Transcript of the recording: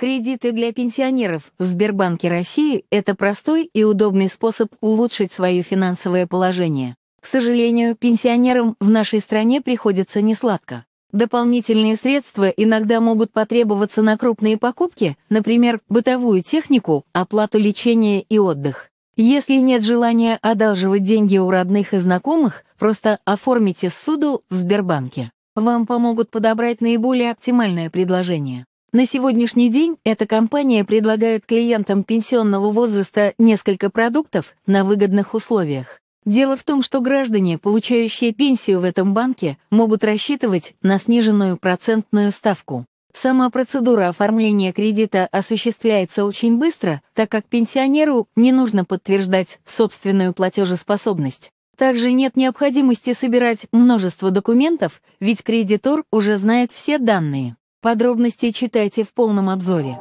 Кредиты для пенсионеров в Сбербанке России – это простой и удобный способ улучшить свое финансовое положение. К сожалению, пенсионерам в нашей стране приходится несладко. Дополнительные средства иногда могут потребоваться на крупные покупки, например, бытовую технику, оплату лечения и отдых. Если нет желания одалживать деньги у родных и знакомых, просто оформите ссуду в Сбербанке. Вам помогут подобрать наиболее оптимальное предложение. На сегодняшний день эта компания предлагает клиентам пенсионного возраста несколько продуктов на выгодных условиях. Дело в том, что граждане, получающие пенсию в этом банке, могут рассчитывать на сниженную процентную ставку. Сама процедура оформления кредита осуществляется очень быстро, так как пенсионеру не нужно подтверждать собственную платежеспособность. Также нет необходимости собирать множество документов, ведь кредитор уже знает все данные. Подробности читайте в полном обзоре.